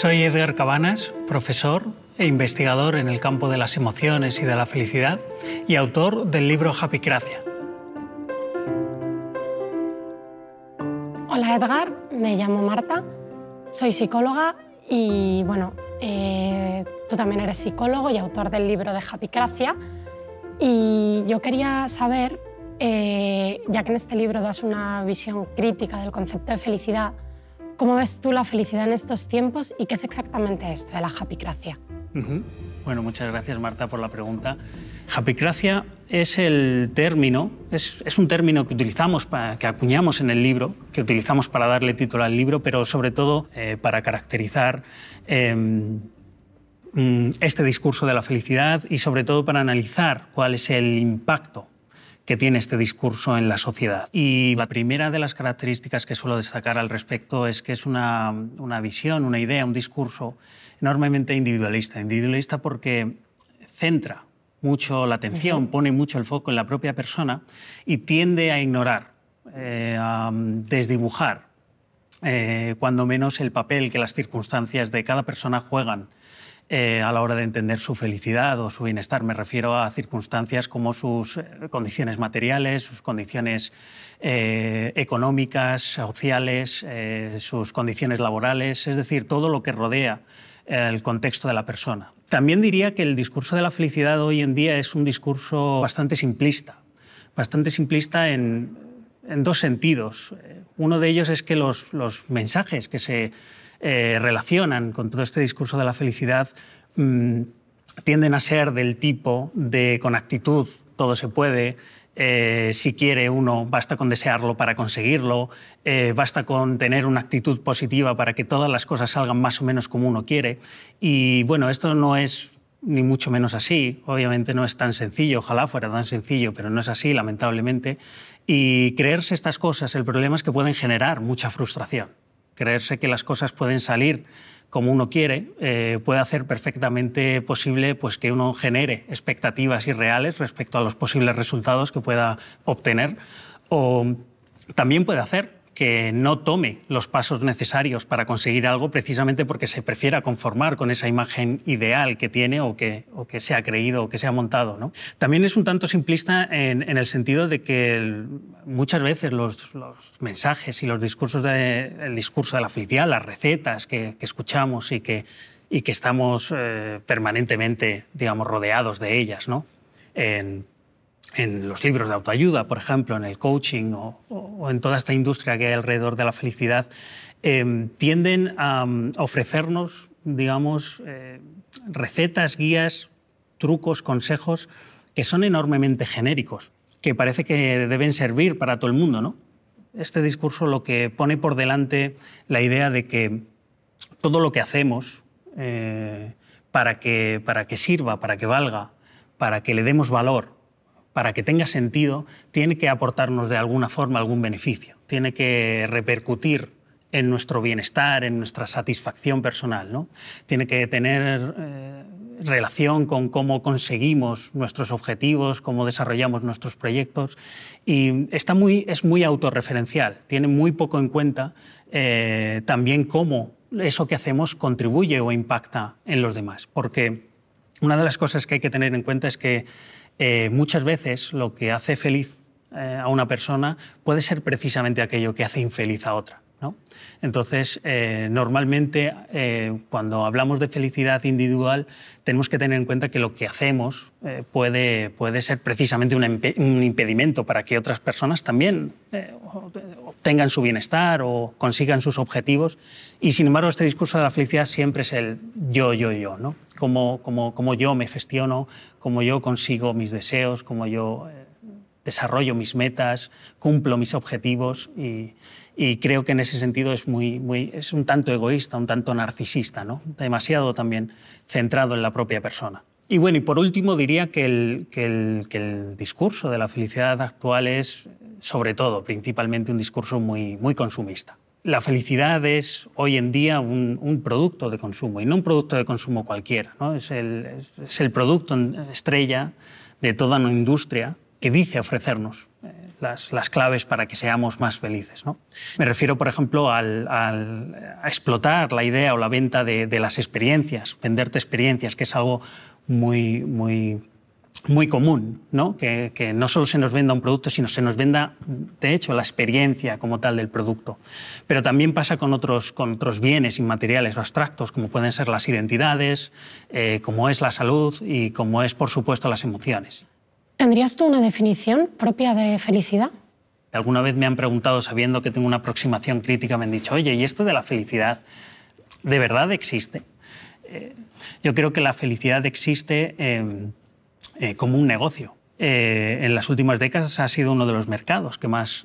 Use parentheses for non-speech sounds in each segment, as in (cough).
Soy Edgar Cabanas, profesor e investigador en el campo de las emociones y de la felicidad y autor del libro Happy Gracia. Hola Edgar, me llamo Marta, soy psicóloga y bueno, eh, tú también eres psicólogo y autor del libro de Happy Gracia y yo quería saber, eh, ya que en este libro das una visión crítica del concepto de felicidad, ¿Cómo ves tú la felicidad en estos tiempos y qué es exactamente esto de la japicracia? Bueno, muchas gracias Marta por la pregunta. Japicracia es el término, es, un término que utilizamos, que acuñamos en el libro, que utilizamos para darle título al libro, pero sobre todo eh, para caracterizar em, mm, este discurso de la felicidad y sobre todo para analizar cuál es el impacto que tiene este discurso en la sociedad. Y la primera de las características que suelo destacar al respecto es que es una, visión, una idea, un discurso enormemente individualista. Individualista porque centra mucho la atención, pone mucho el foco en la propia persona y tiende a ignorar, eh, a desdibujar, eh, cuando menos el papel que las circunstancias de cada persona juegan eh, a la hora de entender su felicidad o su bienestar. Me refiero a circunstancias como sus eh, condiciones materiales, sus condiciones eh, económicas, sociales, sus condiciones laborales, es decir, todo lo que rodea el contexto de la persona. También diría que el discurso de la felicidad hoy en día es un discurso bastante simplista, bastante simplista en, dos sentidos. Uno de ellos es que los mensajes que se eh, relacionan con todo este discurso de la felicidad mm, tienden a ser del tipo de con actitud todo se puede, eh, si quiere uno, basta con desearlo para conseguirlo, eh, basta con tener una actitud positiva para que todas las cosas salgan más o menos como uno quiere. Y bueno, esto no es ni mucho menos así, obviamente no es tan sencillo, ojalá fuera tan sencillo, pero no es así, lamentablemente. Y creerse estas cosas, el problema es que pueden generar mucha frustración creerse que las cosas pueden salir como uno quiere, eh, puede hacer perfectamente posible pues, que uno genere expectativas irreales respecto a los posibles resultados que pueda obtener. O también puede hacer que no tome los pasos necesarios para conseguir algo precisamente porque se prefiera conformar con esa imagen ideal que tiene o que, o que se ha creído o que se ha montado. También es un tanto simplista en, el sentido de que muchas veces los, mensajes y los discursos de, discurso de la felicidad, las recetas que, escuchamos y que, y que estamos eh, permanentemente digamos, rodeados de ellas, ¿no? en los libros de autoayuda, por ejemplo, en el coaching o, en toda esta industria que hay alrededor de la felicidad, em, tienden a mm, ofrecernos, digamos, eh, recetas, guías, trucos, consejos que son enormemente genéricos, que parece que deben servir para todo el mundo, ¿no? Este discurso lo que pone por delante la idea de que todo lo que hacemos eh, para, que, para que sirva, para que valga, para que le demos valor, para que tenga sentido, tiene que aportarnos de alguna forma algún beneficio, tiene que repercutir en nuestro bienestar, en nuestra satisfacción personal. ¿no? Tiene que tener eh, relación con cómo conseguimos nuestros objetivos, cómo desarrollamos nuestros proyectos. Y está muy, es muy autorreferencial, tiene muy poco en cuenta eh, también cómo eso que hacemos contribuye o impacta en los demás. Porque una de las cosas que hay que tener en cuenta es que eh, muchas veces lo que hace feliz eh, a una persona puede ser precisamente aquello que hace infeliz a otra. ¿no? Entonces, eh, normalmente eh, cuando hablamos de felicidad individual, tenemos que tener en cuenta que lo que hacemos eh, puede, puede ser precisamente un, impedimento para que otras personas también obtengan su bienestar o consigan sus objetivos. Y sin embargo, este discurso de la felicidad siempre es el yo, yo, yo, ¿no? Como como cómo yo me gestiono, cómo yo consigo mis deseos, cómo yo desarrollo mis metas, cumplo mis objetivos y, y creo que en ese sentido es, muy, es un tanto egoísta, un tanto narcisista, ¿no? demasiado también centrado en la propia persona. Y bueno, y por último diría que el, discurso de la felicidad actual es, sobre todo, principalmente un discurso muy, muy consumista la felicidad es hoy en día un, producto de consumo y no un producto de consumo cualquiera. Es, el, es, el, producto estrella de toda una industria que dice ofrecernos las, claves para que seamos más felices. Me refiero, por ejemplo, al, a explotar la idea o la venta de, las experiencias, venderte experiencias, que es algo muy, muy, muy común, Que, no solo se nos venda un producto, sino se nos venda, de hecho, la experiencia como tal del producto. Pero también pasa con otros, con otros bienes inmateriales o abstractos, como pueden ser las identidades, eh, como es la salud y como es, por supuesto, las emociones. ¿Tendrías tú una definición propia de felicidad? Alguna vez me han preguntado, sabiendo que tengo una aproximación crítica, me han dicho, oye, ¿y esto de la felicidad de verdad existe? Eh, yo creo que la felicidad existe eh, eh, como un negocio. en las últimas décadas ha sido uno de los mercados que más,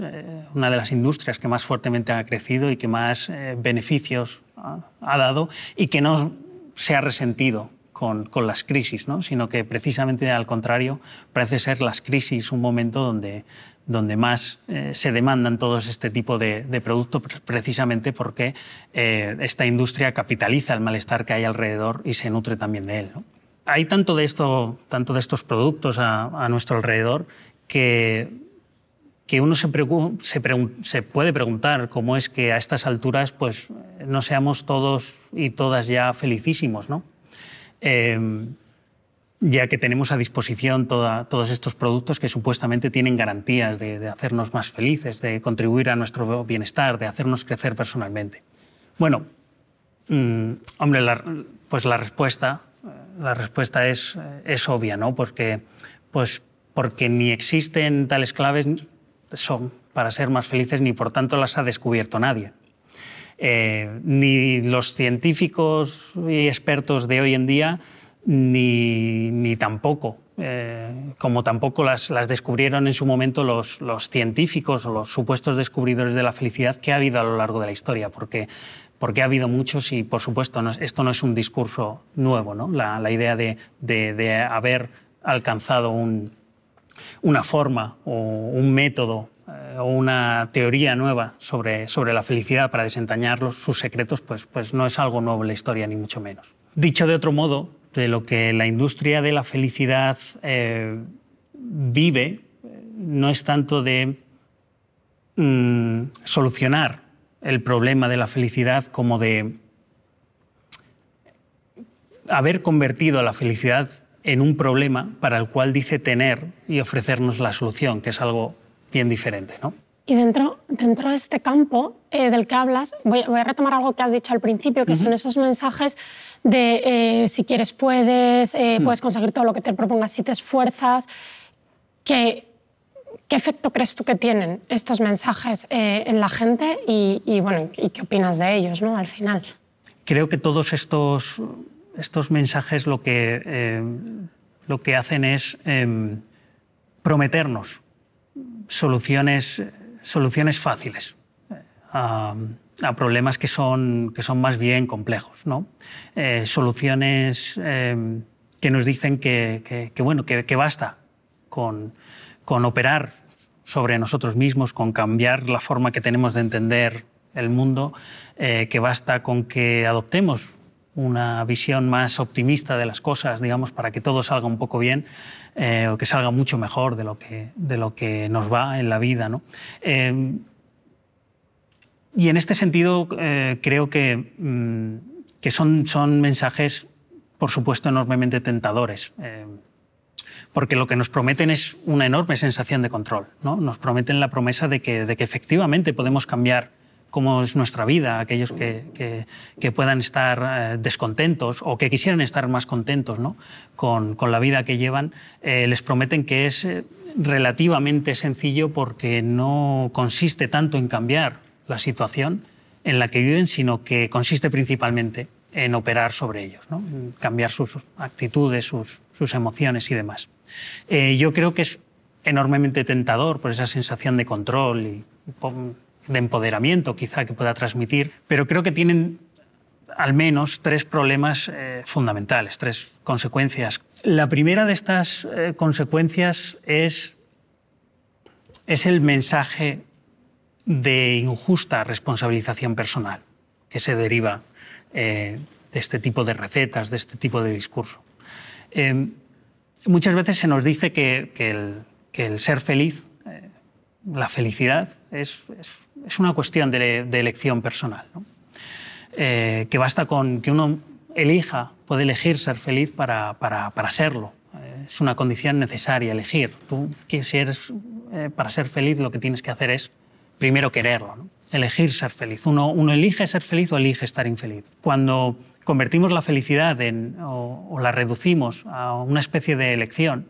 una de las industrias que más fuertemente ha crecido y que más beneficios ha dado y que no se ha resentido con, las crisis, sino que precisamente al contrario, parece ser las crisis un momento donde, donde más eh, se demandan todos este tipo de, productos, precisamente porque eh, esta industria capitaliza el malestar que hay alrededor y se nutre también de él. Hay tanto de, esto, tanto de estos productos a, nuestro alrededor que, que uno se, se, se, puede preguntar cómo es que a estas alturas pues, no seamos todos y todas ya felicísimos, ¿no? Em, ya que tenemos a disposición todos estos productos que supuestamente tienen garantías de, hacernos más felices, de contribuir a nuestro bienestar, de hacernos crecer personalmente. Bueno, mm, hombre, pues la respuesta, es, obvia, ¿no? Porque, pues porque ni existen tales claves para ser más felices, ni por tanto las ha descubierto nadie. Eh, ni los científicos y expertos de hoy en día, ni, tampoco, eh, como tampoco las, descubrieron en su momento los, científicos o los supuestos descubridores de la felicidad que ha habido a lo largo de la historia, porque, ha habido muchos y, por supuesto, esto no es un discurso nuevo, la, idea de, haber alcanzado una forma o un método eh, o una teoría nueva sobre, sobre la felicidad para desentrañar sus secretos, pues, pues no es algo nuevo en la historia, ni mucho menos. Dicho de otro modo, de lo que la industria de la felicidad eh, vive eh, no es tanto de mm, solucionar el problema de la felicidad como de haber convertido la felicidad en un problema para el cual dice tener y ofrecernos la solución, que es algo bien diferente. Y dentro, dentro de este campo eh, del que hablas, voy, a retomar algo que has dicho al principio, que son esos mensajes de eh, si quieres puedes, eh, hmm. puedes conseguir todo lo que te propongas si te esfuerzas. ¿Qué efecto crees tú que tienen estos mensajes en la gente y, y, bueno, y qué opinas de ellos ¿no? al final? Creo que todos estos, estos mensajes lo que, lo que hacen es em, prometernos soluciones, soluciones fáciles eh, a, problemas que son, que son más bien complejos. Eh, soluciones em, que nos dicen que, bueno, que, basta con, operar sobre nosotros mismos, con cambiar la forma que tenemos de entender el mundo, eh, que basta con que adoptemos una visión más optimista de las cosas, digamos, para que todo salga un poco bien eh, o que salga mucho mejor de lo que, de lo que nos va en la vida. Em, y en este sentido eh, creo mm, que, son, son mensajes, por supuesto, enormemente tentadores em, porque lo que nos prometen es una enorme sensación de control. ¿no? Nos prometen la promesa de que, de que efectivamente podemos cambiar cómo es nuestra vida, aquellos que, que, puedan estar eh, descontentos o que quisieran estar más contentos con, la vida que llevan, eh, les prometen que es eh, relativamente sencillo porque no consiste tanto en cambiar la situación en la que viven, sino que consiste principalmente en operar sobre ellos, cambiar sus actitudes, sus, emociones y demás. yo creo que es enormemente tentador por esa sensación de control y de empoderamiento quizá que pueda transmitir, pero creo que tienen al menos tres problemas eh, fundamentales, tres consecuencias. La primera de estas eh, consecuencias es, es el mensaje de injusta responsabilización personal que se deriva eh, de este tipo de recetas, de este tipo de discurso. muchas veces se nos dice que, el, ser feliz, la felicidad, es es una cuestión de, elección personal. Eh, que basta con que uno elija, puede elegir ser feliz para, para, para serlo. Eh, es una condición necesaria elegir. Tú, si eres, eh, para ser feliz, lo que tienes que hacer es primero quererlo, elegir ser feliz. Uno, uno elige ser feliz o elige estar infeliz. Cuando convertimos la felicidad en, o la reducimos a una especie de elección,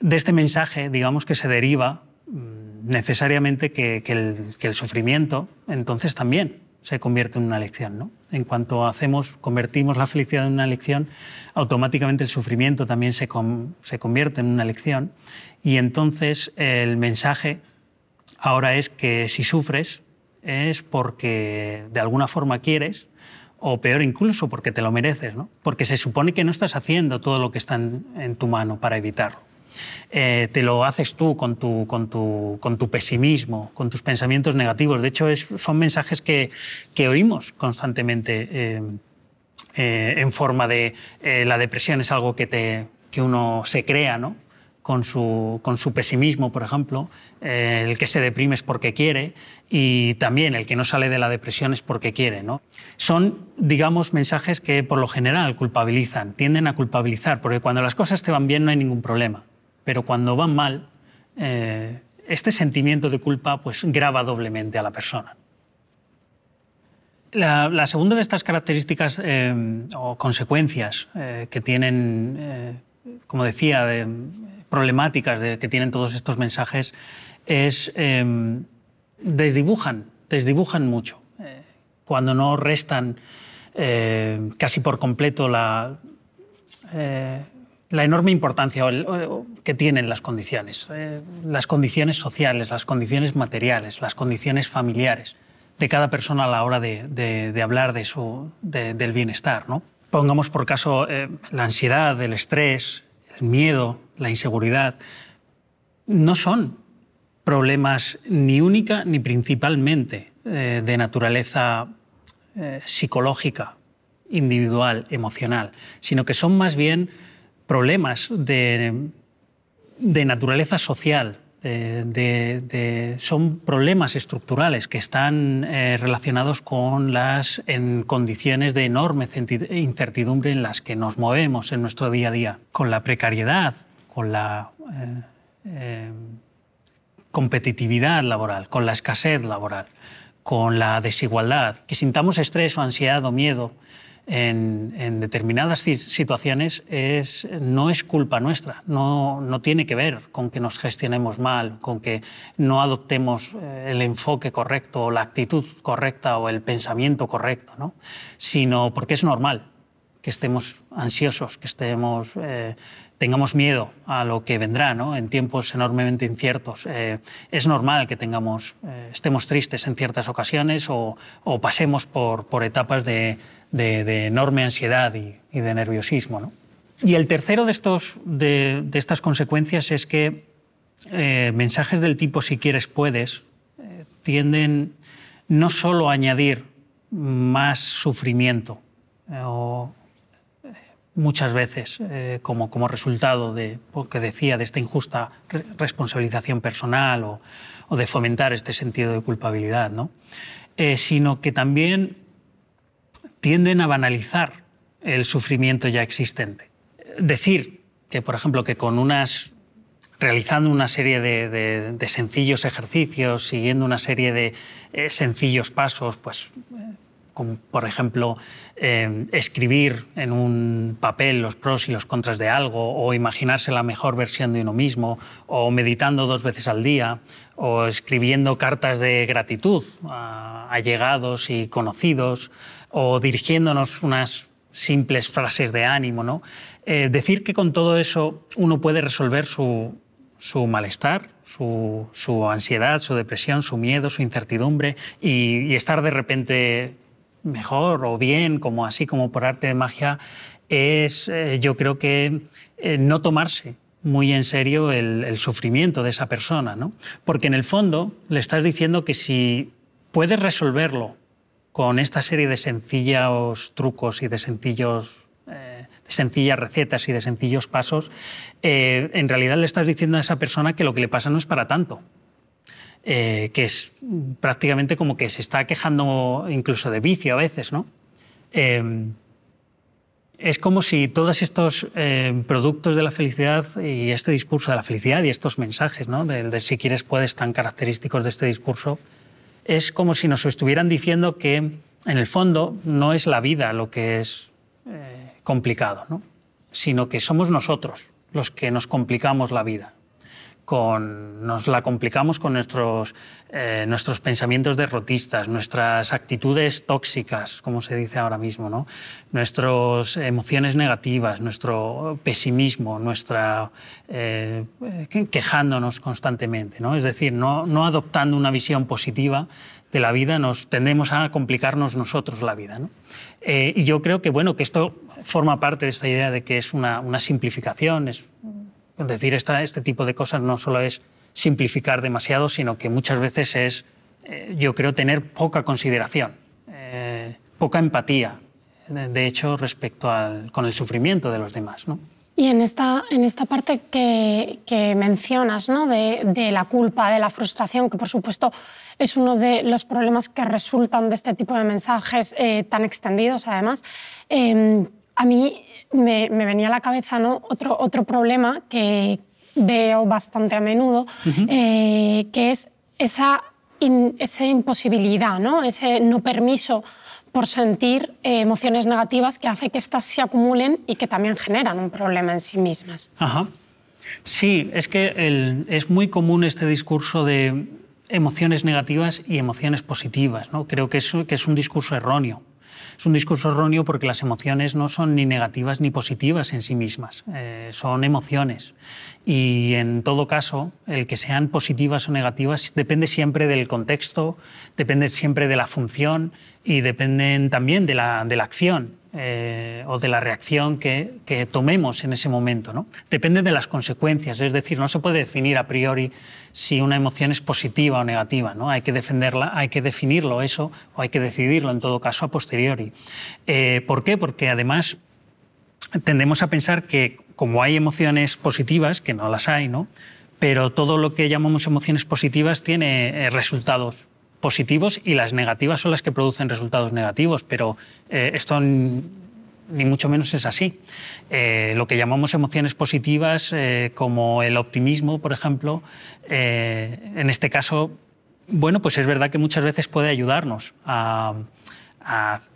de este mensaje, digamos que se deriva mm, necesariamente que, el, sufrimiento entonces también se convierte en una lección. ¿no? En cuanto hacemos, convertimos la felicidad en una lección, automáticamente el sufrimiento también se, convierte en una lección y entonces el mensaje ahora es que si sufres es porque de alguna forma quieres o peor incluso porque te lo mereces, porque se supone que no estás haciendo todo lo que está en tu mano para evitarlo. Eh, te lo haces tú con tu, con, tu, pesimismo, con tus pensamientos negativos. De hecho, son mensajes que, oímos constantemente em, eh, en forma de eh, la depresión es algo que, te, uno se crea, ¿no? Con su, con su, pesimismo, por ejemplo, el que se deprime es porque quiere y también el que no sale de la depresión es porque quiere. Son, digamos, mensajes que por lo general culpabilizan, tienden a culpabilizar, porque cuando las cosas te van bien no hay ningún problema pero cuando van mal, eh, este sentimiento de culpa pues, grava doblemente a la persona. La, segunda de estas características eh, o consecuencias eh, que tienen, como decía, problemáticas que tienen todos estos mensajes es desdibujan, desdibujan mucho. cuando no restan casi por completo la, la enorme importancia que tienen las condiciones, eh, las condiciones sociales, las condiciones materiales, las condiciones familiares de cada persona a la hora de, hablar de su, del bienestar. ¿no? Pongamos por caso eh, la ansiedad, el estrés, el miedo, la inseguridad, no son problemas ni única ni principalmente eh, de naturaleza psicológica, individual, emocional, sino que son más bien problemas de, naturaleza social, eh, de, son problemas estructurales que están eh, relacionados con las en condiciones de enorme incertidumbre en las que nos movemos en nuestro día a día, con la precariedad, con la eh, competitividad laboral, con la escasez laboral, con la desigualdad, que sintamos estrés ansiedad o miedo en, determinadas situaciones no es culpa nuestra, no, no tiene que ver con que nos gestionemos mal, con que no adoptemos eh, el enfoque correcto o la actitud correcta o el pensamiento correcto, sino porque es normal que estemos ansiosos, que estemos eh, tengamos miedo a lo que vendrá ¿no? en tiempos enormemente inciertos. Eh, es normal que tengamos, eh, estemos tristes en ciertas ocasiones o, pasemos por, etapas de, de, enorme ansiedad y, y de nerviosismo. ¿no? Y el tercero de, estos, de, estas consecuencias es que eh, mensajes del tipo si quieres puedes tienden no solo a añadir más sufrimiento o, muchas veces eh, como, resultado de lo que decía, de esta injusta responsabilización personal o, de fomentar este sentido de culpabilidad, eh, sino que también tienden a banalizar el sufrimiento ya existente. Decir que, por ejemplo, que con unas realizando una serie de, sencillos ejercicios, siguiendo una serie de eh, sencillos pasos, pues como por ejemplo eh, escribir en un papel los pros y los contras de algo, o imaginarse la mejor versión de uno mismo, o meditando dos veces al día, o escribiendo cartas de gratitud a allegados y conocidos, o dirigiéndonos unas simples frases de ánimo. ¿no? Eh, decir que con todo eso uno puede resolver su, malestar, su, ansiedad, su depresión, su miedo, su incertidumbre y, y estar de repente mejor o bien, como así como por arte de magia, es eh, yo creo que eh, no tomarse muy en serio el, sufrimiento de esa persona, ¿no? Porque en el fondo le estás diciendo que si puedes resolverlo con esta serie de sencillos trucos y de eh, sencillas recetas y de sencillos pasos, en realidad le estás diciendo a esa persona que lo que le pasa no es para tanto, eh, que es prácticamente como que se está quejando incluso de vicio a veces, ¿no? Em, es como si todos estos em, productos de la felicidad y este discurso de la felicidad y estos mensajes, de, si quieres puedes, tan característicos de este discurso, es como si nos estuvieran diciendo que en el fondo no es la vida lo que es eh, complicado, sino que somos nosotros los que nos complicamos la vida con, nos la complicamos con nuestros, eh, nuestros pensamientos derrotistas, nuestras actitudes tóxicas, como se dice ahora mismo, ¿no? nuestras emociones negativas, nuestro pesimismo, nuestra, eh, eh, quejándonos constantemente. ¿no? Es decir, no, no, adoptando una visión positiva de la vida, nos tendemos a complicarnos nosotros la vida. ¿no? y yo creo que, bueno, que esto forma parte de esta idea de que es una, una simplificación, es decir este tipo de cosas no solo es simplificar demasiado, sino que muchas veces es, eh, yo creo, tener poca consideración, eh, poca empatía, de hecho, respecto al, con el sufrimiento de los demás. ¿no? Y en esta, en esta parte que, mencionas, ¿no? de, la culpa, de la frustración, que por supuesto es uno de los problemas que resultan de este tipo de mensajes eh, tan extendidos, además, em, a mí me, venía a la cabeza otro, otro problema que veo bastante a menudo, eh, que es esa, imposibilidad, ¿no? ese no permiso por sentir eh, emociones negativas que hace que estas se acumulen y que también generan un problema en sí mismas. Sí, es que es muy común este discurso de emociones negativas y emociones positivas. ¿no? Creo que que es un discurso erróneo. Es un discurso erróneo porque las emociones no son ni negativas ni positivas en sí mismas, eh, son emociones. Y en todo caso, el que sean positivas o negativas depende siempre del contexto, depende siempre de la función y dependen también de la, de la acción. Eh, o de la reacción que, tomemos en ese momento. ¿no? Depende de las consecuencias, es decir, no se puede definir a priori si una emoción es positiva o negativa. ¿no? Hay, que defenderla, hay que definirlo eso o hay que decidirlo en todo caso a posteriori. Eh, ¿Por qué? Porque además tendemos a pensar que como hay emociones positivas, que no las hay, ¿no? pero todo lo que llamamos emociones positivas tiene eh, resultados positivos y las negativas son las que producen resultados negativos, pero eh, esto ni mucho menos es así. Eh, lo que llamamos emociones positivas, eh, como el optimismo, por ejemplo, en este caso, bueno, pues es verdad que muchas veces puede ayudarnos a,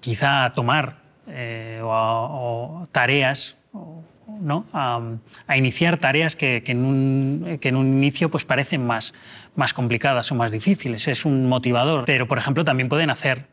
quizá a tomar tareas. ¿no? A, iniciar tareas que, en un, inicio pues parecen más más complicadas o más difíciles, es un motivador. Pero, por ejemplo, también pueden hacer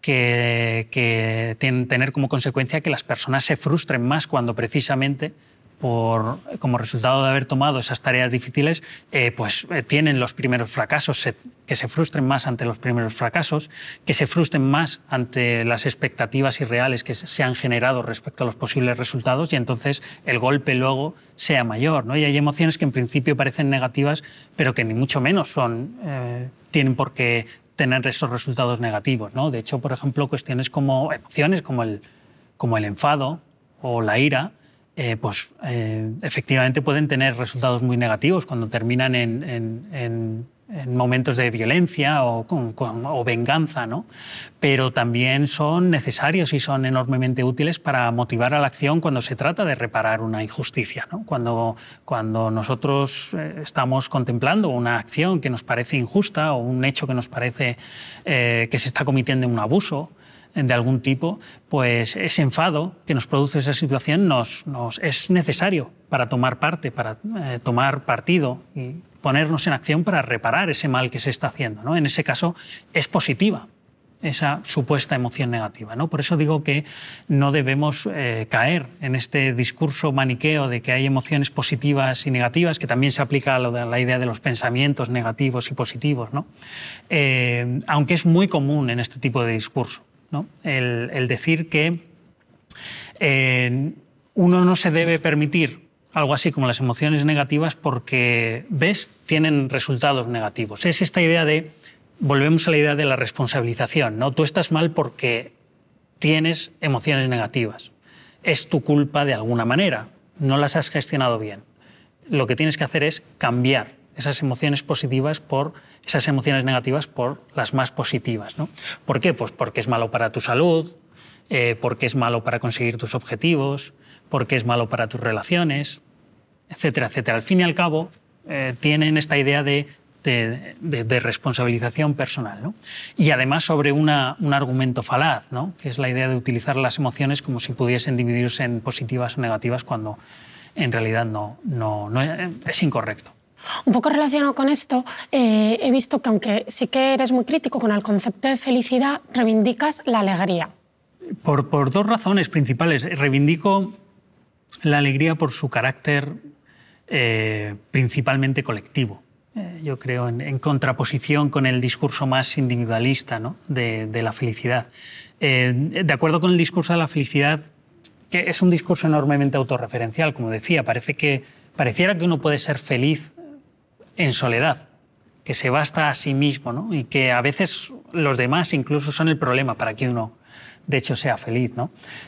que, tener como consecuencia que las personas se frustren más cuando precisamente por, como resultado de haber tomado esas tareas difíciles, eh, pues eh, tienen los primeros fracasos, que se frustren más ante los primeros fracasos, que se frustren más ante las expectativas irreales que se han generado respecto a los posibles resultados y entonces el golpe luego sea mayor. Y hay emociones que en principio parecen negativas, pero que ni mucho menos son, eh, tienen por qué tener esos resultados negativos. De hecho, por ejemplo, cuestiones como emociones como el, como el enfado o la ira, eh, pues eh, efectivamente pueden tener resultados muy negativos cuando terminan en, momentos de violencia o, venganza, ¿no? pero también son necesarios y son enormemente útiles para motivar a la acción cuando se trata de reparar una injusticia. ¿no? Cuando, nosotros eh, estamos contemplando una acción que nos parece injusta o un hecho que nos parece que se está cometiendo un abuso, de algún tipo, pues ese enfado que nos produce esa situación nos, nos es necesario para tomar parte, para eh, tomar partido y ponernos en acción para reparar ese mal que se está haciendo. En ese caso es positiva esa supuesta emoción negativa. Por eso digo que no debemos eh, caer en este discurso maniqueo de que hay emociones positivas y negativas, que también se aplica a, la idea de los pensamientos negativos y positivos, eh, aunque es muy común en este tipo de discurso el, decir que eh, uno no se debe permitir algo así como las emociones negativas porque, ves, tienen resultados negativos. Es esta idea de, volvemos a la idea de la responsabilización, ¿no? Tú estás mal porque tienes emociones negativas. Es tu culpa de alguna manera, no las has gestionado bien. Lo que tienes que hacer es cambiar esas emociones positivas por esas emociones negativas por las más positivas. ¿no? ¿Por qué? Pues porque es malo para tu salud, eh, porque es malo para conseguir tus objetivos, porque es malo para tus relaciones, etcétera, etcétera. Al fin y al cabo, eh, tienen esta idea de, responsabilización personal. ¿no? Y además sobre un argumento falaz, ¿no? que es la idea de utilizar las emociones como si pudiesen dividirse en positivas o negativas cuando en realidad no, no eh, es incorrecto. Un poco relacionado con esto, eh, he visto que aunque sí que eres muy crítico con el concepto de felicidad, reivindicas la alegría. Por, por dos razones principales. Reivindico la alegría por su carácter eh, principalmente colectivo. Eh, yo creo en, contraposición con el discurso más individualista de, de, la felicidad. de acuerdo con el discurso de la felicidad, que es un discurso enormemente autorreferencial, como decía, parece que pareciera que uno puede ser feliz en soledad, que se basta a sí mismo y que a veces los demás incluso son el problema para que uno de hecho sea feliz.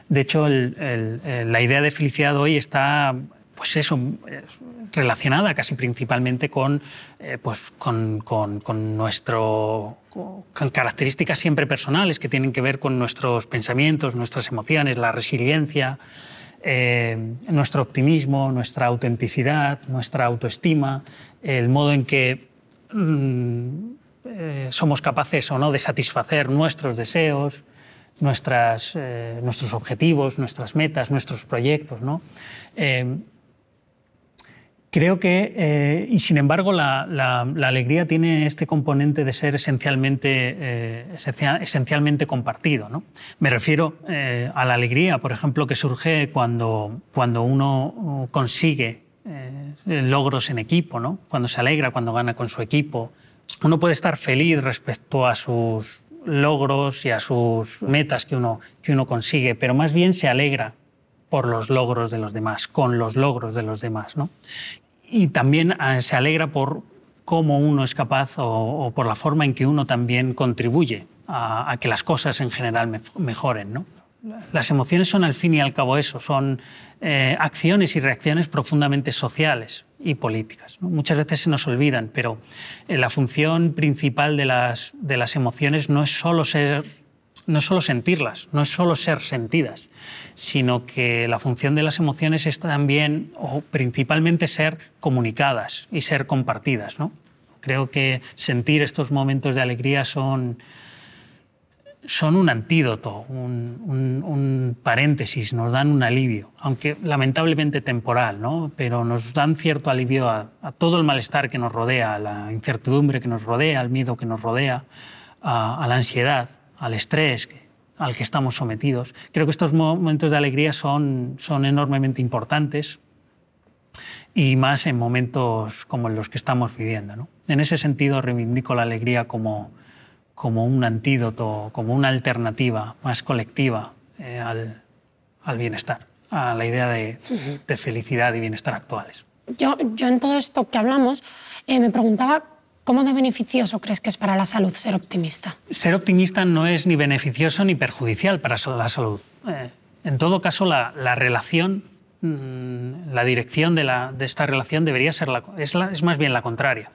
De hecho, la idea de felicidad hoy está pues eso, relacionada casi principalmente con, eh, pues con, nuestro, características siempre personales que tienen que ver con nuestros pensamientos, nuestras emociones, la resiliencia, eh, nuestro optimismo, nuestra autenticidad, nuestra autoestima, el modo en que mm, eh, somos capaces o no de satisfacer nuestros deseos, nuestras, eh, nuestros objetivos, nuestras metas, nuestros proyectos. ¿no? Eh, creo que, y sin embargo, la, alegría tiene este componente de ser esencialmente, esencialmente compartido. ¿no? Me refiero a la alegría, por ejemplo, que surge cuando, cuando uno consigue eh, logros en equipo, ¿no? cuando se alegra, cuando gana con su equipo. Uno puede estar feliz respecto a sus logros y a sus metas que uno, que uno consigue, pero más bien se alegra por los logros de los demás, con los logros de los demás. ¿no? Y también ah, se alegra por cómo uno es capaz o, por la forma en que uno también contribuye a, a que las cosas en general mejoren. ¿no? Las emociones son al fin y al cabo eso, son eh, acciones y reacciones profundamente sociales y políticas. Muchas veces se nos olvidan, pero eh, la función principal de las, de las emociones no es solo ser no sentirlas, no es solo ser sentidas, sino que la función de las emociones es también o principalmente ser comunicadas y ser compartidas. Creo que sentir estos momentos de alegría son, son un antídoto, un, paréntesis, nos dan un alivio, aunque lamentablemente temporal, ¿no? pero nos dan cierto alivio a, todo el malestar que nos rodea, a la incertidumbre que nos rodea, al miedo que nos rodea, a, la ansiedad, al estrés al que estamos sometidos. Creo que estos momentos de alegría son, enormemente importantes y más en momentos como los que estamos viviendo. En ese sentido reivindico la alegría como, como un antídoto, como una alternativa más colectiva eh, al, al, bienestar, a la idea de, de felicidad y bienestar actuales. Yo, yo, en todo esto que hablamos eh, me preguntaba cómo de beneficioso crees que es para la salud ser optimista. Ser optimista no es ni beneficioso ni perjudicial para la salud. Eh, en todo caso, la, la relación, mm, la dirección de, la, de, esta relación debería ser la, es, es más bien la contraria.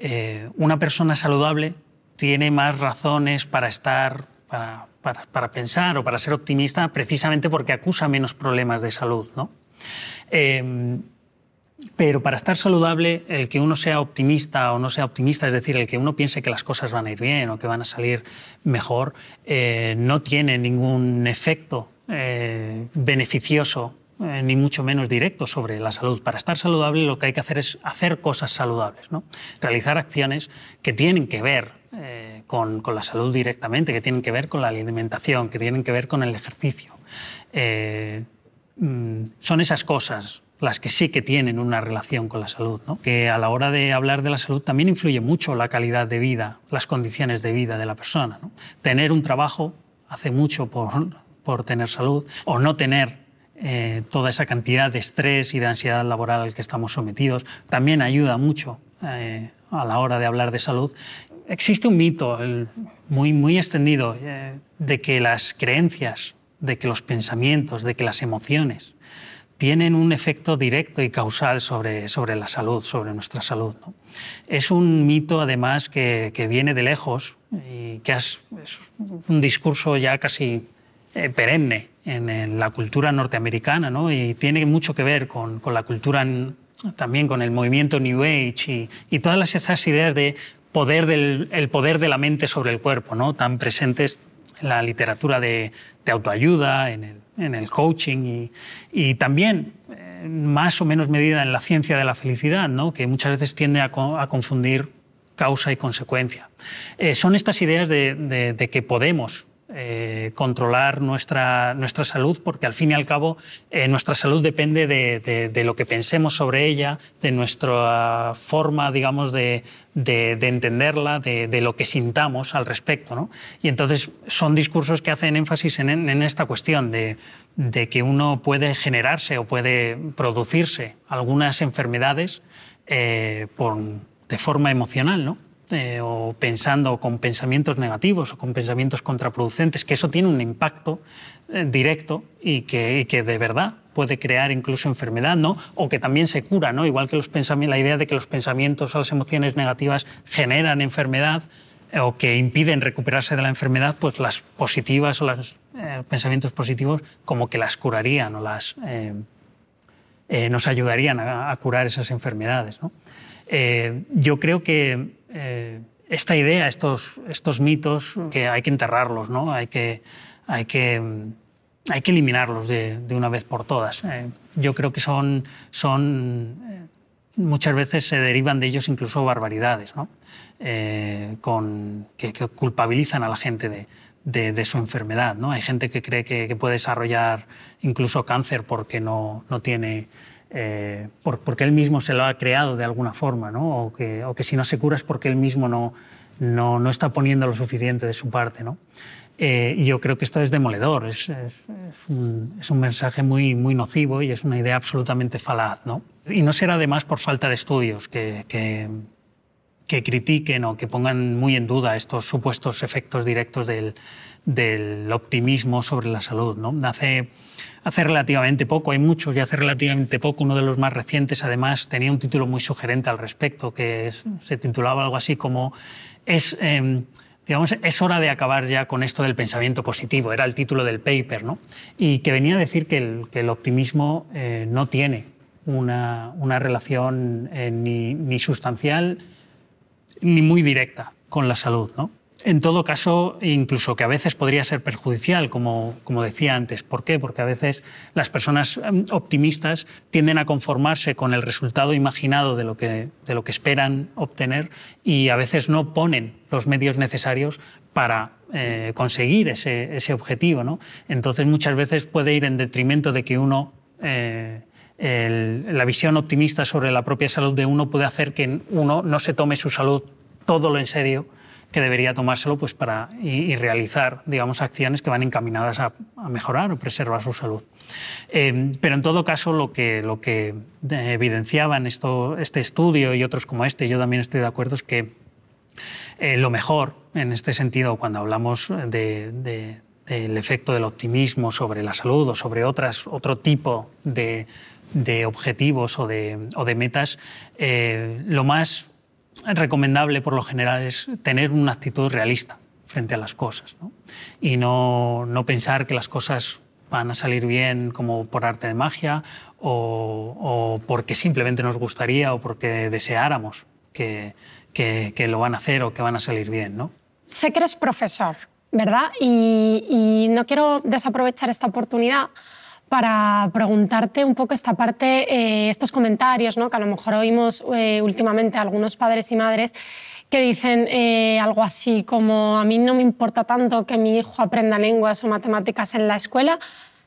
Eh, una persona saludable tiene más razones para estar, para, pensar o para ser optimista, precisamente porque acusa menos problemas de salud. Eh, pero para estar saludable, el que uno sea optimista o no sea optimista, es decir, el que uno piense que las cosas van a ir bien o que van a salir mejor, eh, no tiene ningún efecto beneficioso eh, ni mucho menos directo sobre la salud. Para estar saludable lo que hay que hacer es hacer cosas saludables, realizar acciones que tienen que ver eh, con, la salud directamente, que tienen que ver con la alimentación, que tienen que ver con el ejercicio. Eh, mm, son esas cosas las que sí que tienen una relación con la salud, que a la hora de hablar de la salud también influye mucho la calidad de vida, las condiciones de vida de la persona. Tener un trabajo hace mucho por tener salud o no tener eh, toda esa cantidad de estrés y de ansiedad laboral al que estamos sometidos. También ayuda mucho eh, a la hora de hablar de salud. Existe un mito muy, muy extendido eh, de que las creencias, de que los pensamientos, de que las emociones tienen un efecto directo y causal sobre, la salud, sobre nuestra salud. Es un mito, además, que, viene de lejos y que es un discurso ya casi perenne en, la cultura norteamericana, ¿no? Y tiene mucho que ver con, con la cultura también con el movimiento New Age y, todas esas ideas de poder del, el poder de la mente sobre el cuerpo, ¿no? tan presentes en la literatura de, de autoayuda, en el, en el, coaching y, y también más o menos medida en la ciencia de la felicidad, ¿no? que muchas veces tiende a, confundir causa y consecuencia. Eh, son estas ideas de, de que podemos eh, controlar nuestra, nuestra salud, porque al fin y al cabo eh, nuestra salud depende de, lo que pensemos sobre ella, de nuestra forma, digamos, de, entenderla, de, lo que sintamos al respecto. Y entonces son discursos que hacen énfasis en, esta cuestión de, que uno puede generarse o puede producirse algunas enfermedades eh, por, de forma emocional, ¿no? Eh, o pensando con pensamientos negativos o con pensamientos contraproducentes, que eso tiene un impacto eh, directo y que, que de verdad puede crear incluso enfermedad, ¿no? O que también se cura, ¿no? Igual que los la idea de que los pensamientos o las emociones negativas generan enfermedad eh, o que impiden recuperarse de la enfermedad, pues las positivas o los pensamientos positivos como que las curarían o las, nos ayudarían a, a, curar esas enfermedades. ¿no? yo creo que eh, esta idea, estos, estos mitos, que hay que enterrarlos, ¿no? hay, que, hay, que, mm, hay que eliminarlos de, una vez por todas. Eh, yo creo que son, son eh, muchas veces se derivan de ellos incluso barbaridades, que, culpabilizan a la gente de, su enfermedad. ¿no? Hay gente que cree que, puede desarrollar incluso cáncer porque no, no tiene eh, porque él mismo se lo ha creado de alguna forma, ¿no? o, que, si no se cura es porque él mismo no, no, no está poniendo lo suficiente de su parte. ¿no? Eh, y yo creo que esto es demoledor, es, es, un, mensaje muy, muy nocivo y es una idea absolutamente falaz. ¿no? Y no será además por falta de estudios que, que, critiquen o que pongan muy en duda estos supuestos efectos directos del, del optimismo sobre la salud. ¿no? Hace hace relativamente poco, hay muchos y hace relativamente poco, uno de los más recientes además tenía un título muy sugerente al respecto, que se titulaba algo así como es... Em, es hora de acabar ya con esto del pensamiento positivo, era el título del paper, ¿no? Y que venía a decir que el, optimismo eh, no tiene una, relación eh, ni, ni, sustancial ni muy directa con la salud, ¿no? En todo caso, incluso que a veces podría ser perjudicial, como, decía antes. ¿Por qué? Porque a veces las personas em, optimistas tienden a conformarse con el resultado imaginado de lo que, de lo que esperan obtener y a veces no ponen los medios necesarios para eh, conseguir ese, objetivo. Entonces, muchas veces puede ir en detrimento de que uno... Eh, la visión optimista sobre la propia salud de uno puede hacer que uno no se tome su salud todo lo en serio que debería tomárselo pues para, y, realizar digamos, acciones que van encaminadas a, mejorar o preservar su salud. Eh, pero en todo caso, lo que, lo que eh, evidenciaban esto, este estudio y otros como este, yo también estoy de acuerdo, es que eh, lo mejor en este sentido, cuando hablamos del efecto del optimismo sobre la salud o sobre otras, otro tipo de, objetivos o de, metas, lo más recomendable por lo general es tener una actitud realista frente a las cosas y no, pensar que las cosas van a salir bien como por arte de magia o, porque simplemente nos gustaría o porque deseáramos que, que, lo van a hacer o que van a salir bien. ¿no? Sé que eres profesor, ¿verdad? y no quiero desaprovechar esta oportunidad para preguntarte un poco esta parte, eh, estos comentarios que a lo mejor oímos eh, últimamente algunos padres y madres que dicen eh, algo así como a mí no me importa tanto que mi hijo aprenda lenguas o matemáticas en la escuela,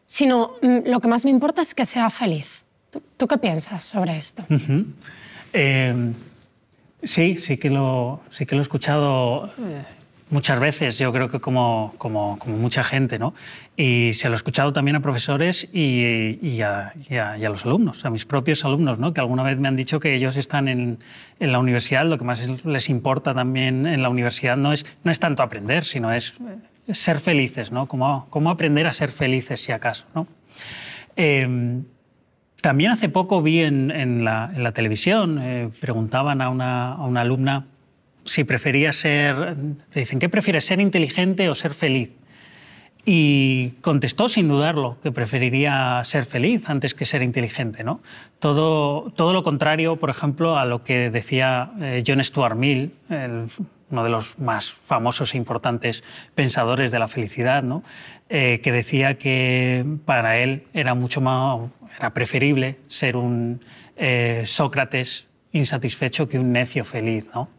sino mm, lo que más me importa es que sea feliz. ¿Tú, qué piensas sobre esto? sí, sí que, lo, sí que lo he escuchado muchas veces, yo creo que como, mucha gente, ¿no? Y se lo he escuchado también a profesores y, a, los alumnos, a mis propios alumnos, ¿no? Que alguna vez me han dicho que ellos están en, la universidad, lo que más les importa también en la universidad no es, no es tanto aprender, sino es ser felices, ¿no? Cómo, aprender a ser felices, si acaso, em, también hace poco vi en, la, televisión, eh, preguntaban a una alumna, si prefería ser, Le dicen, ¿qué prefieres, ser inteligente o ser feliz? Y contestó sin dudarlo, que preferiría ser feliz antes que ser inteligente. Todo, lo contrario, por ejemplo, a lo que decía eh, John Stuart Mill, uno de los más famosos e importantes pensadores de la felicidad, eh, que decía que para él era mucho más era preferible ser un eh, Sócrates insatisfecho que un necio feliz. ¿no?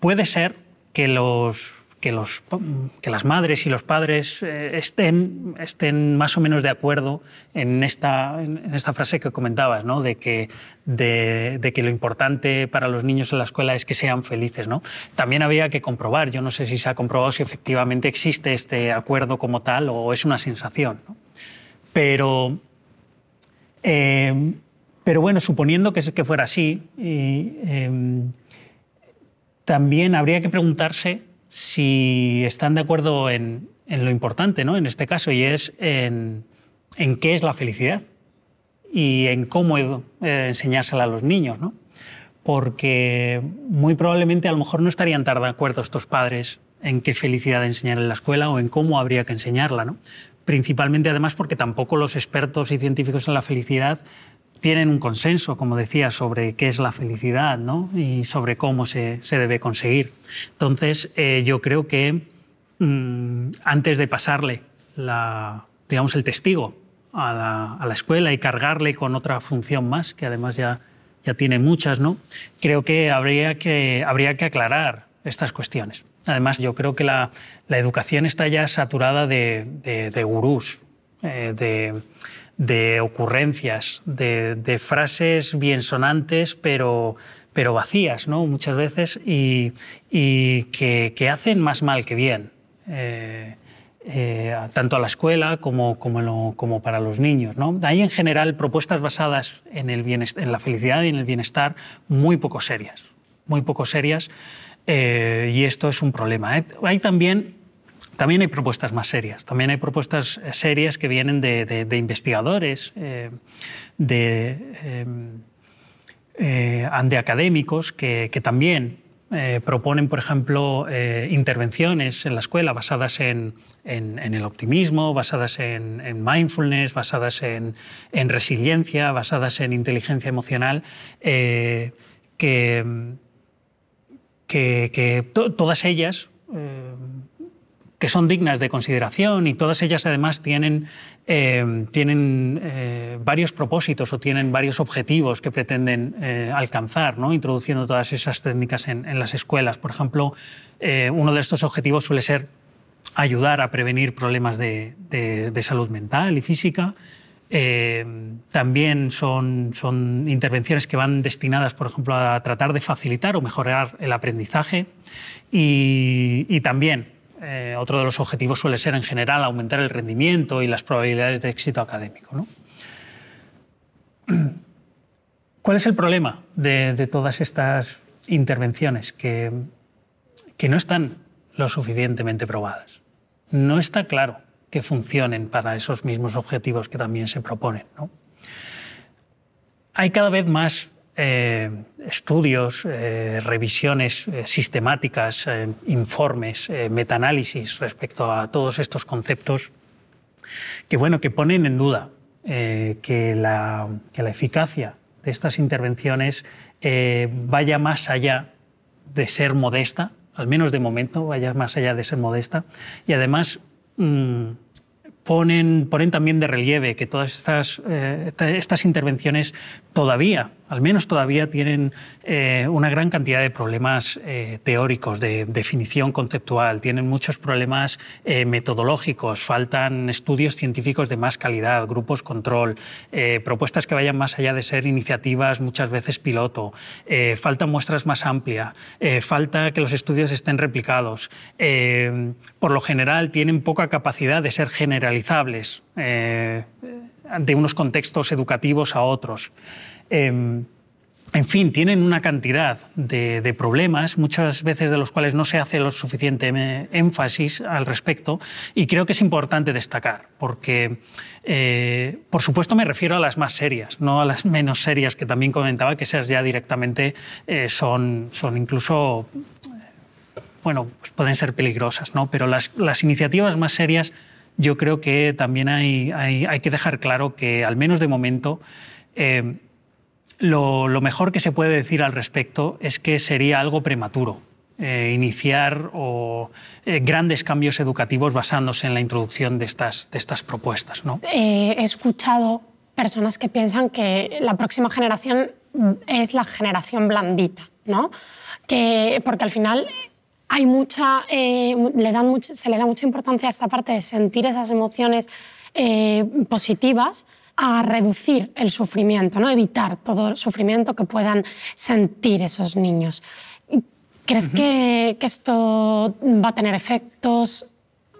Puede ser que los que, las madres y los padres eh, estén, estén más o menos de acuerdo en esta, frase que comentabas, ¿no? de, que, lo importante para los niños en la escuela es que sean felices. También había que comprobar, yo no sé si se ha comprobado si efectivamente existe este acuerdo como tal o es una sensación. Pero, eh, pero bueno, suponiendo que, que fuera así, em, también habría que preguntarse si están de acuerdo en, lo importante, ¿no? En este caso, y es en, qué es la felicidad y en cómo eh, enseñársela a los niños, Porque muy probablemente a lo mejor no estarían tan de acuerdo estos padres en qué felicidad enseñar en la escuela o en cómo habría que enseñarla, Principalmente además porque tampoco los expertos y científicos en la felicidad tienen un consenso, como decía, sobre qué es la felicidad ¿no? y sobre cómo se, debe conseguir. Entonces, eh, yo creo que mm, antes de pasarle la, digamos, el testigo a la, escuela y cargarle con otra función más, que además ya, ya tiene muchas, ¿no? creo que habría, que habría que aclarar estas cuestiones. Además, yo creo que la, educación está ya saturada de, de, gurús, eh, de de ocurrencias, de, frases bien sonantes, pero, pero vacías, ¿no? Muchas veces, y, que, hacen más mal que bien, eh, eh, tanto a la escuela como, como, para los niños, ¿no? Hay en general propuestas basadas en, el en la felicidad y en el bienestar muy poco serias, muy poco serias, eh, y esto es un problema. Hay también también hay propuestas más serias, también hay propuestas eh, serias que vienen de, investigadores, eh, eh, de, académicos que, también proponen, por ejemplo, intervenciones en la escuela basadas en, el optimismo, basadas en, mindfulness, basadas en, resiliencia, basadas en inteligencia emocional, que, todas ellas que son dignas de consideración y todas ellas además tienen, eh, tienen eh, varios propósitos o tienen varios objetivos que pretenden eh, alcanzar, ¿no? introduciendo todas esas técnicas en, las escuelas. Por ejemplo, uno de estos objetivos suele ser ayudar a prevenir problemas de, salud mental y física. también son, son, intervenciones que van destinadas, por ejemplo, a tratar de facilitar o mejorar el aprendizaje y también eh, otro de los objetivos suele ser en general aumentar el rendimiento y las probabilidades de éxito académico. ¿no? (clears throat) ¿Cuál es el problema de, todas estas intervenciones que, no están lo suficientemente probadas? No está claro que funcionen para esos mismos objetivos que también se proponen. Hay cada vez más eh, estudios, eh, revisiones eh, sistemáticas, informes, metaanálisis respecto a todos estos conceptos que, bueno, que ponen en duda que la, eficacia de estas intervenciones vaya más allá de ser modesta, al menos de momento, vaya más allá de ser modesta, y además mm, ponen, ponen también de relieve que todas estas, estas intervenciones todavía al menos todavía tienen eh, una gran cantidad de problemas eh, teóricos, de definición conceptual, tienen muchos problemas eh, metodológicos, faltan estudios científicos de más calidad, grupos control, propuestas que vayan más allá de ser iniciativas muchas veces piloto, falta muestras más amplias, falta que los estudios estén replicados. por lo general tienen poca capacidad de ser generalizables de unos contextos educativos a otros. Em, en fin, tienen una cantidad de, problemas, muchas veces de los cuales no se hace lo suficiente em, énfasis al respecto, y creo que es importante destacar, porque, eh, por supuesto, me refiero a las más serias, no a las menos serias que también comentaba, que esas ya directamente eh, son, son incluso, bueno, pues pueden ser peligrosas, ¿no? Pero las, iniciativas más serias, yo creo que también hay, hay, que dejar claro que, al menos de momento, em, lo, mejor que se puede decir al respecto es que sería algo prematuro eh, iniciar eh, grandes cambios educativos basándose en la introducción de estas, propuestas. Eh, he escuchado personas que piensan que la próxima generación es la generación blandita, porque al final se le da mucha importancia a esta parte de sentir esas emociones positivas a reducir el sufrimiento, ¿no? evitar todo el sufrimiento que puedan sentir esos niños. ¿Crees que, esto va a tener efectos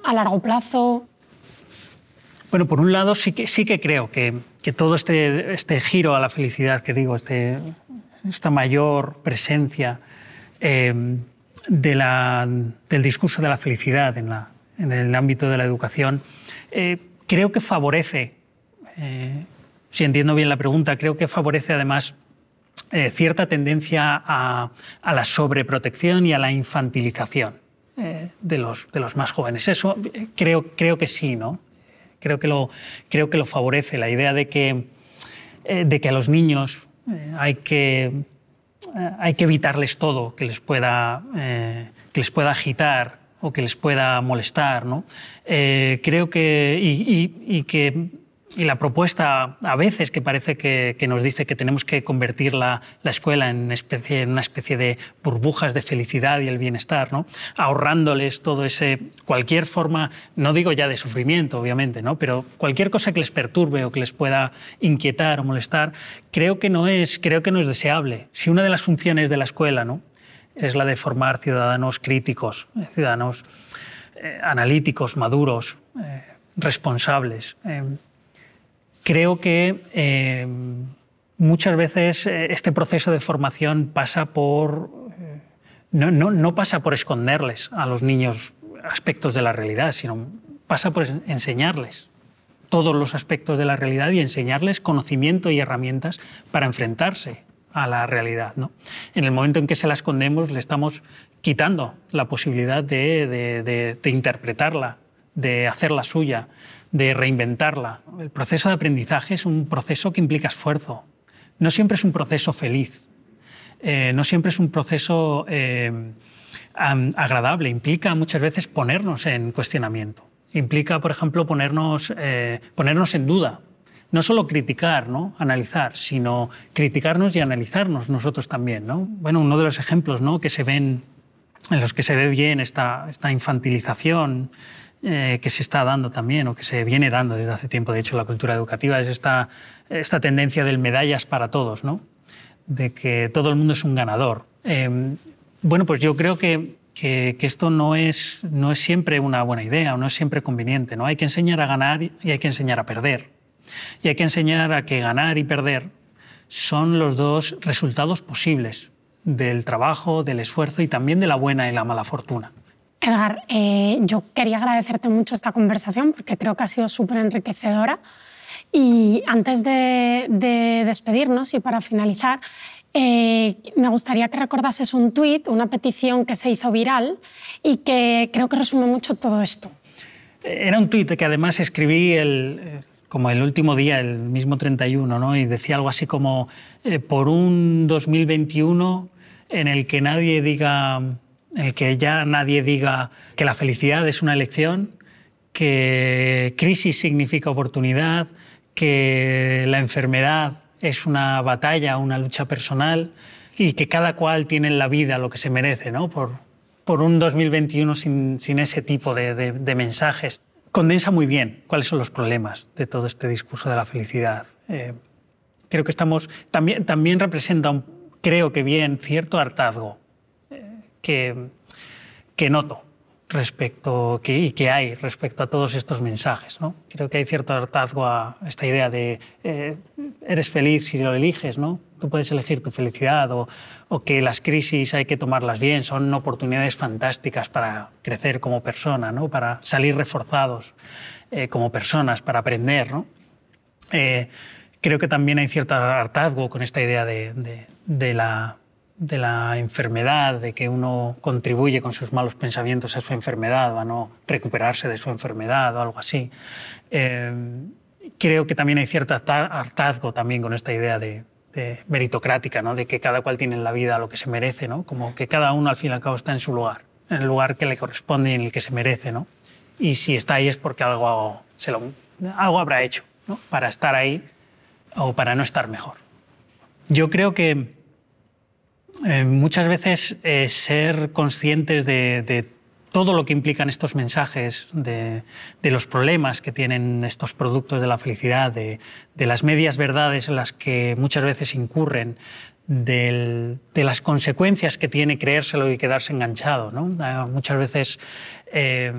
a largo plazo? Bueno, por un lado sí que, sí que creo que, todo este, este, giro a la felicidad que digo, este, esta mayor presencia eh, del discurso de la felicidad en, el ámbito de la educación, eh, creo que favorece eh, si entiendo bien la pregunta, creo que favorece además eh, cierta tendencia a, la sobreprotección y a la infantilización eh, de, los, más jóvenes. Eso creo, creo que sí, ¿no? Creo que, lo, creo que lo favorece la idea de que, de que a los niños hay que, hay, que, evitarles todo que les pueda, que les pueda agitar o que les pueda molestar. ¿no? creo que, y que y la propuesta a veces que parece que, nos dice que tenemos que convertir la, la escuela en, especie, en, una especie de burbujas de felicidad y el bienestar, ¿no? ahorrándoles todo ese, cualquier forma, no digo ya de sufrimiento, obviamente, ¿no? pero cualquier cosa que les perturbe o que les pueda inquietar o molestar, creo que no es, creo que no es deseable. Si una de las funciones de la escuela ¿no? es la de formar ciudadanos críticos, eh, ciudadanos eh, analíticos, maduros, eh, responsables, em, Creo que eh, muchas veces eh, este proceso de formación pasa por... Eh, no, no, no pasa por esconderles a los niños aspectos de la realidad, sino pasa por enseñarles todos los aspectos de la realidad y enseñarles conocimiento y herramientas para enfrentarse a la realidad. ¿no? En el momento en que se la escondemos, le estamos quitando la posibilidad de, de, de interpretarla, de hacerla suya, de reinventarla. El proceso de aprendizaje es un proceso que implica esfuerzo. No siempre es un proceso feliz, eh, no siempre es un proceso eh, agradable, implica muchas veces ponernos en cuestionamiento, implica, por ejemplo, ponernos, eh, ponernos en duda, no solo criticar, analizar, sino criticarnos y analizarnos nosotros también. Bueno, uno de los ejemplos ¿no? que se ven, en los que se ve bien esta, esta infantilización, eh, que se está dando también o que se viene dando desde hace tiempo, de hecho, la cultura educativa, es esta, esta tendencia del medallas para todos, ¿no? de que todo el mundo es un ganador. Em, bueno, pues yo creo que, que, esto no es, no es siempre una buena idea o no es siempre conveniente. ¿no? Hay que enseñar a ganar y hay que enseñar a perder. Y hay que enseñar a que ganar y perder son los dos resultados posibles del trabajo, del esfuerzo y también de la buena y la mala fortuna. Edgar, eh, yo quería agradecerte mucho esta conversación porque creo que ha sido súper enriquecedora. Y antes de, despedirnos y para finalizar, eh, me gustaría que recordases un tuit, una petición que se hizo viral y que creo que resume mucho todo esto. Eh, era un tuit que además escribí el, como el último día, el mismo 31, ¿no? y decía algo así como, por un 2021 en el que nadie diga el que ya nadie diga que la felicidad es una elección, que crisis significa oportunidad, que la enfermedad es una batalla, una lucha personal y que cada cual tiene en la vida lo que se merece, ¿no? Por, por un 2021 sin, ese tipo de, mensajes. Condensa muy bien cuáles son los problemas de todo este discurso de la felicidad. Eh, creo que estamos. También, también representa, un, creo que bien, cierto hartazgo que, noto respecto y que hay respecto a todos estos mensajes. ¿no? Creo que hay cierto hartazgo a esta idea de eh, eres feliz si lo eliges, ¿no? tú puedes elegir tu felicidad o, que las crisis hay que tomarlas bien, son oportunidades fantásticas para crecer como persona, ¿no? para salir reforzados eh, como personas, para aprender. ¿no? Eh, creo que también hay cierto hartazgo con esta idea de la de la enfermedad, de que uno contribuye con sus malos pensamientos a su enfermedad o a no recuperarse de su enfermedad o algo así. Eh, creo que también hay cierto hartazgo también con esta idea de, de meritocrática, ¿no? de que cada cual tiene en la vida lo que se merece, ¿no? como que cada uno al fin y al cabo está en su lugar, en el lugar que le corresponde y en el que se merece. ¿no? Y si está ahí es porque algo, se lo, algo habrá hecho para estar ahí o para no estar mejor. Yo creo que eh, muchas veces eh, ser conscientes de, todo lo que implican estos mensajes, de, los problemas que tienen estos productos de la felicidad, de, las medias verdades en las que muchas veces incurren, de las consecuencias que tiene creérselo y quedarse enganchado. Ah, muchas veces eh,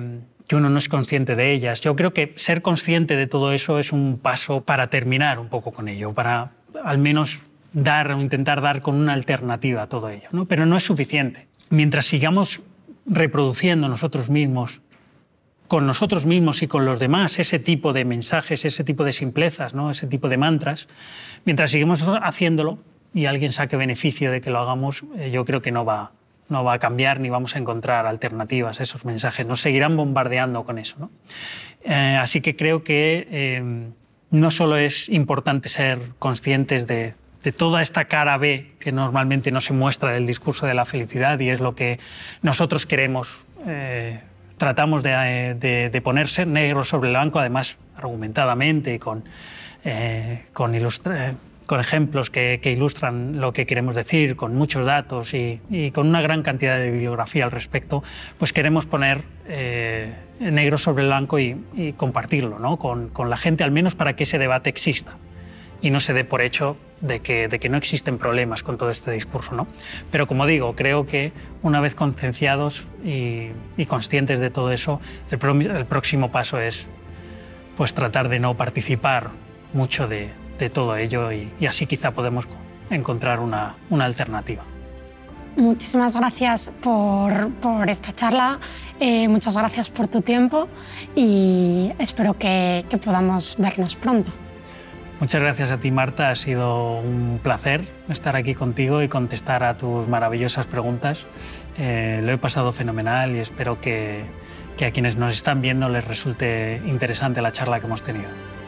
que uno no es consciente de ellas. Yo creo que ser consciente de todo eso es un paso para terminar un poco con ello, para al menos dar o intentar dar con una alternativa a todo ello. ¿no? Pero no es suficiente. Mientras sigamos reproduciendo nosotros mismos, con nosotros mismos y con los demás, ese tipo de mensajes, ese tipo de simplezas, ¿no? ese tipo de mantras, mientras sigamos haciéndolo y alguien saque beneficio de que lo hagamos, eh, yo creo que no va, no va a cambiar ni vamos a encontrar alternativas a esos mensajes. Nos seguirán bombardeando con eso. ¿no? Eh, así que creo que eh, no solo es importante ser conscientes de de toda esta cara B que normalmente no se muestra del discurso de la felicidad y es lo que nosotros queremos. Eh, tratamos eh, de, ponerse negro sobre el blanco, además argumentadamente con, eh, ejemplos que, ilustran lo que queremos decir, con muchos datos y, con una gran cantidad de bibliografía al respecto, pues queremos poner negro sobre blanco y, y compartirlo con la gente, al menos para que ese debate exista y no se dé por hecho de que, de que no existen problemas con todo este discurso. ¿no? Pero como digo, creo que una vez concienciados y, conscientes de todo eso, el, próximo paso es pues, tratar de no participar mucho de, de todo ello y, así quizá podemos encontrar una, una alternativa. Muchísimas gracias por, por esta charla, eh, muchas gracias por tu tiempo y espero que podamos vernos pronto. Muchas gracias a ti, Marta. Ha sido un placer estar aquí contigo y contestar a tus maravillosas preguntas. Eh, lo he pasado fenomenal y espero que a quienes nos están viendo les resulte interesante la charla que hemos tenido.